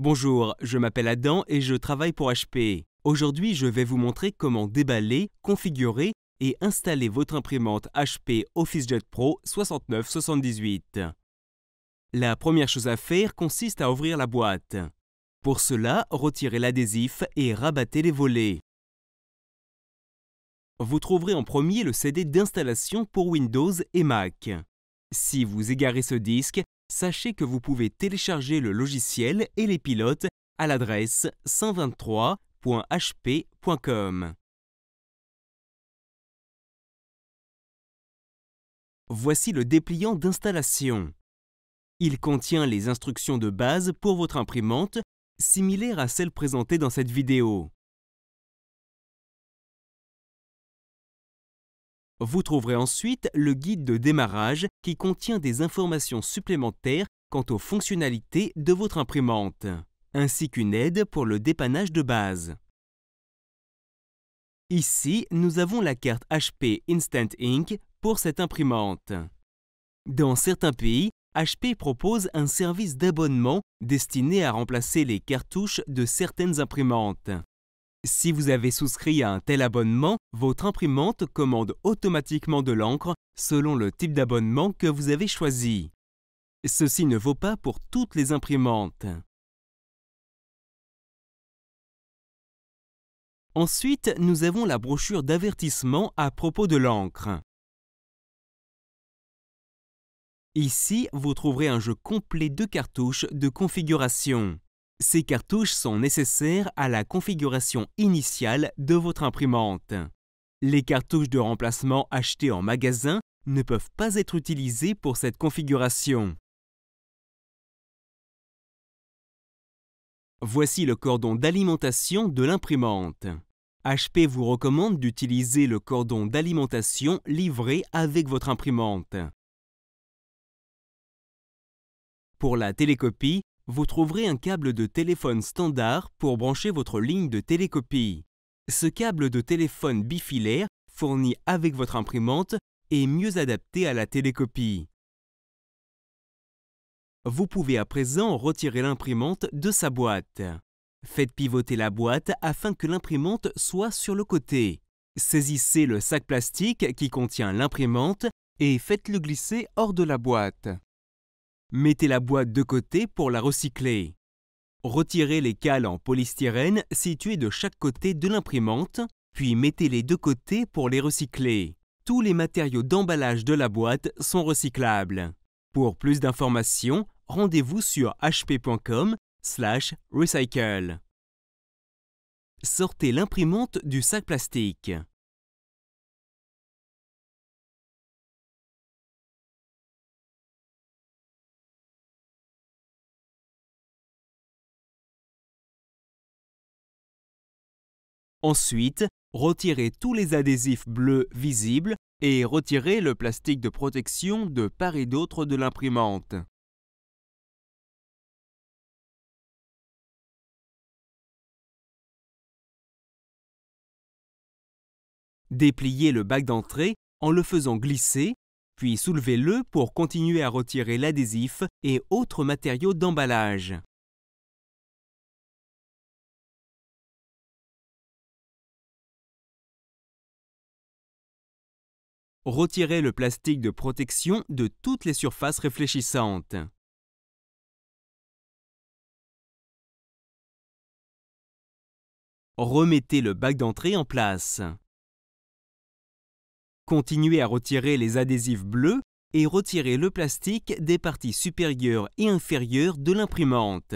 Bonjour, je m'appelle Adam et je travaille pour HP. Aujourd'hui, je vais vous montrer comment déballer, configurer et installer votre imprimante HP OfficeJet Pro 6978. La première chose à faire consiste à ouvrir la boîte. Pour cela, retirez l'adhésif et rabattez les volets. Vous trouverez en premier le CD d'installation pour Windows et Mac. Si vous égarez ce disque, sachez que vous pouvez télécharger le logiciel et les pilotes à l'adresse 123.hp.com. Voici le dépliant d'installation. Il contient les instructions de base pour votre imprimante, similaires à celles présentées dans cette vidéo. Vous trouverez ensuite le guide de démarrage qui contient des informations supplémentaires quant aux fonctionnalités de votre imprimante, ainsi qu'une aide pour le dépannage de base. Ici, nous avons la carte HP Instant Ink pour cette imprimante. Dans certains pays, HP propose un service d'abonnement destiné à remplacer les cartouches de certaines imprimantes. Si vous avez souscrit à un tel abonnement, votre imprimante commande automatiquement de l'encre selon le type d'abonnement que vous avez choisi. Ceci ne vaut pas pour toutes les imprimantes. Ensuite, nous avons la brochure d'avertissement à propos de l'encre. Ici, vous trouverez un jeu complet de cartouches de configuration. Ces cartouches sont nécessaires à la configuration initiale de votre imprimante. Les cartouches de remplacement achetées en magasin ne peuvent pas être utilisées pour cette configuration. Voici le cordon d'alimentation de l'imprimante. HP vous recommande d'utiliser le cordon d'alimentation livré avec votre imprimante. Pour la télécopie, vous trouverez un câble de téléphone standard pour brancher votre ligne de télécopie. Ce câble de téléphone bifilaire, fourni avec votre imprimante, est mieux adapté à la télécopie. Vous pouvez à présent retirer l'imprimante de sa boîte. Faites pivoter la boîte afin que l'imprimante soit sur le côté. Saisissez le sac plastique qui contient l'imprimante et faites-le glisser hors de la boîte. Mettez la boîte de côté pour la recycler. Retirez les cales en polystyrène situées de chaque côté de l'imprimante, puis mettez-les de côté pour les recycler. Tous les matériaux d'emballage de la boîte sont recyclables. Pour plus d'informations, rendez-vous sur hp.com recycle. Sortez l'imprimante du sac plastique. Ensuite, retirez tous les adhésifs bleus visibles et retirez le plastique de protection de part et d'autre de l'imprimante. Dépliez le bac d'entrée en le faisant glisser, puis soulevez-le pour continuer à retirer l'adhésif et autres matériaux d'emballage. Retirez le plastique de protection de toutes les surfaces réfléchissantes. Remettez le bac d'entrée en place. Continuez à retirer les adhésifs bleus et retirez le plastique des parties supérieures et inférieures de l'imprimante.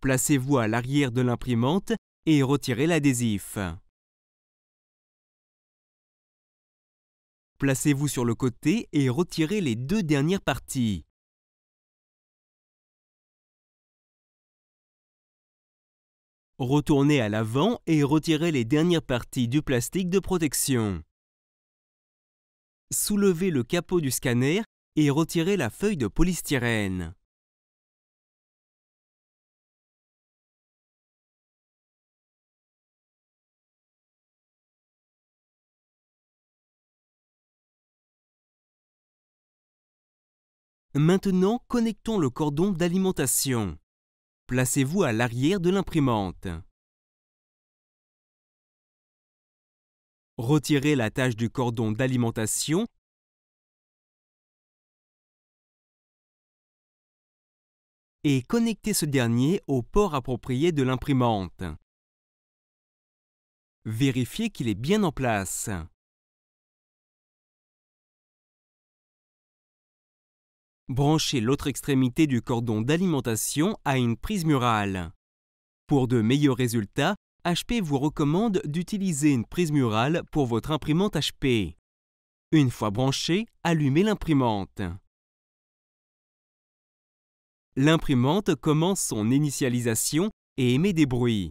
Placez-vous à l'arrière de l'imprimante et retirez l'adhésif. Placez-vous sur le côté et retirez les deux dernières parties. Retournez à l'avant et retirez les dernières parties du plastique de protection. Soulevez le capot du scanner et retirez la feuille de polystyrène. Maintenant, connectons le cordon d'alimentation. Placez-vous à l'arrière de l'imprimante. Retirez la tâche du cordon d'alimentation et connectez ce dernier au port approprié de l'imprimante. Vérifiez qu'il est bien en place. Branchez l'autre extrémité du cordon d'alimentation à une prise murale. Pour de meilleurs résultats, HP vous recommande d'utiliser une prise murale pour votre imprimante HP. Une fois branchée, allumez l'imprimante. L'imprimante commence son initialisation et émet des bruits.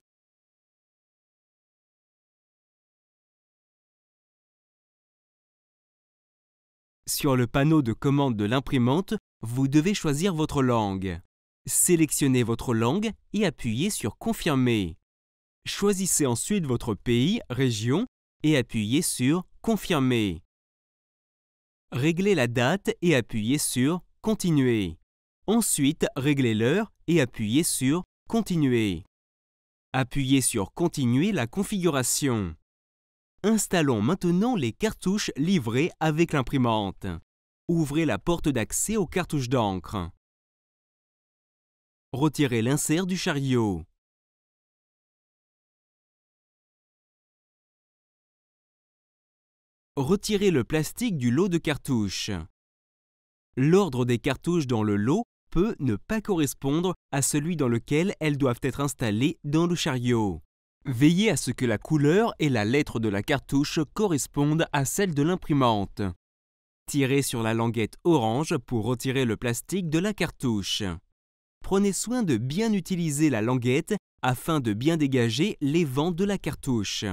Sur le panneau de commande de l'imprimante, vous devez choisir votre langue. Sélectionnez votre langue et appuyez sur Confirmer. Choisissez ensuite votre pays, région et appuyez sur Confirmer. Réglez la date et appuyez sur Continuer. Ensuite, réglez l'heure et appuyez sur Continuer. Appuyez sur Continuer la configuration. Installons maintenant les cartouches livrées avec l'imprimante. Ouvrez la porte d'accès aux cartouches d'encre. Retirez l'insert du chariot. Retirez le plastique du lot de cartouches. L'ordre des cartouches dans le lot peut ne pas correspondre à celui dans lequel elles doivent être installées dans le chariot. Veillez à ce que la couleur et la lettre de la cartouche correspondent à celle de l'imprimante. Tirez sur la languette orange pour retirer le plastique de la cartouche. Prenez soin de bien utiliser la languette afin de bien dégager les vents de la cartouche.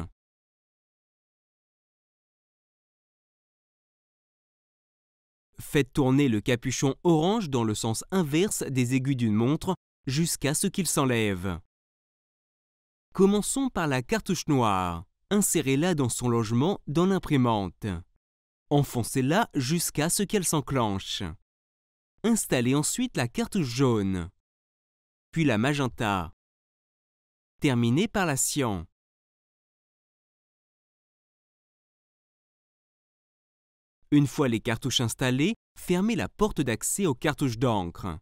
Faites tourner le capuchon orange dans le sens inverse des aiguilles d'une montre jusqu'à ce qu'il s'enlève. Commençons par la cartouche noire. Insérez-la dans son logement dans l'imprimante. Enfoncez-la jusqu'à ce qu'elle s'enclenche. Installez ensuite la cartouche jaune, puis la magenta. Terminez par la cyan. Une fois les cartouches installées, fermez la porte d'accès aux cartouches d'encre.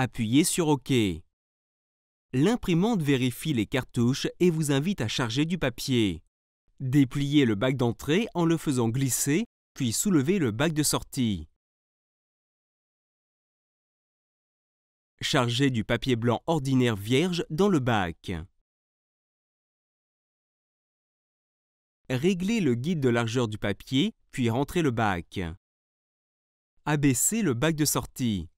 Appuyez sur OK. L'imprimante vérifie les cartouches et vous invite à charger du papier. Dépliez le bac d'entrée en le faisant glisser, puis soulevez le bac de sortie. Chargez du papier blanc ordinaire vierge dans le bac. Réglez le guide de largeur du papier, puis rentrez le bac. Abaissez le bac de sortie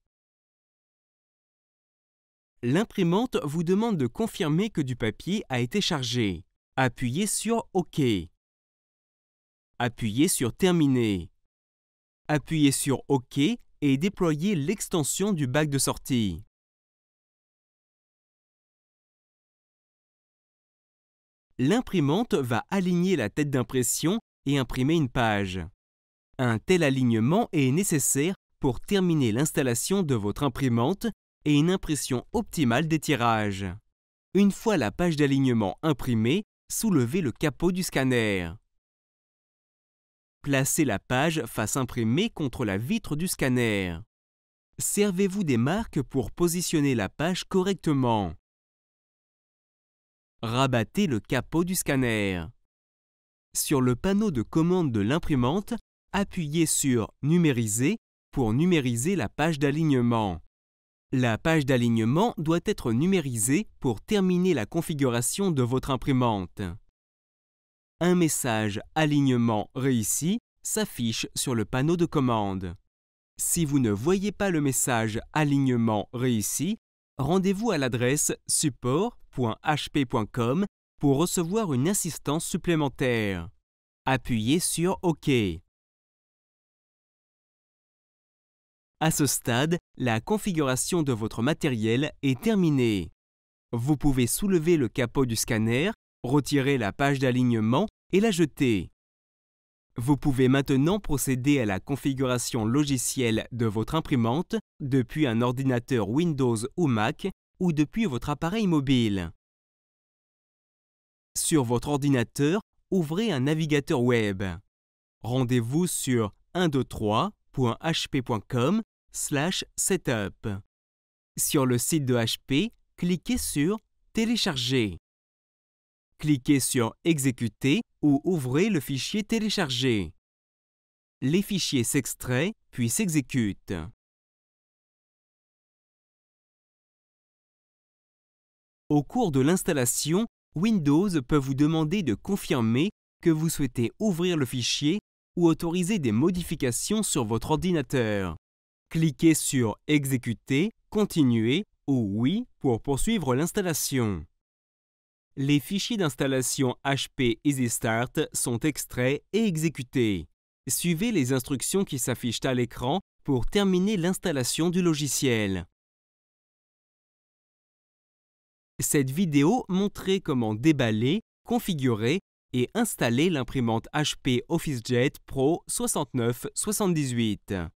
l'imprimante vous demande de confirmer que du papier a été chargé. Appuyez sur OK. Appuyez sur Terminer. Appuyez sur OK et déployez l'extension du bac de sortie. L'imprimante va aligner la tête d'impression et imprimer une page. Un tel alignement est nécessaire pour terminer l'installation de votre imprimante et une impression optimale des tirages. Une fois la page d'alignement imprimée, soulevez le capot du scanner. Placez la page face imprimée contre la vitre du scanner. Servez-vous des marques pour positionner la page correctement. Rabattez le capot du scanner. Sur le panneau de commande de l'imprimante, appuyez sur Numériser pour numériser la page d'alignement. La page d'alignement doit être numérisée pour terminer la configuration de votre imprimante. Un message « Alignement réussi » s'affiche sur le panneau de commande. Si vous ne voyez pas le message « Alignement réussi », rendez-vous à l'adresse support.hp.com pour recevoir une assistance supplémentaire. Appuyez sur « OK ». À ce stade, la configuration de votre matériel est terminée. Vous pouvez soulever le capot du scanner, retirer la page d'alignement et la jeter. Vous pouvez maintenant procéder à la configuration logicielle de votre imprimante depuis un ordinateur Windows ou Mac ou depuis votre appareil mobile. Sur votre ordinateur, ouvrez un navigateur web. Rendez-vous sur 123.hp.com setup. Sur le site de HP, cliquez sur Télécharger. Cliquez sur Exécuter ou ouvrez le fichier téléchargé. Les fichiers s'extraient puis s'exécutent. Au cours de l'installation, Windows peut vous demander de confirmer que vous souhaitez ouvrir le fichier ou autoriser des modifications sur votre ordinateur. Cliquez sur Exécuter, Continuer ou Oui pour poursuivre l'installation. Les fichiers d'installation HP Easy Start sont extraits et exécutés. Suivez les instructions qui s'affichent à l'écran pour terminer l'installation du logiciel. Cette vidéo montrait comment déballer, configurer et installer l'imprimante HP OfficeJet Pro 6978.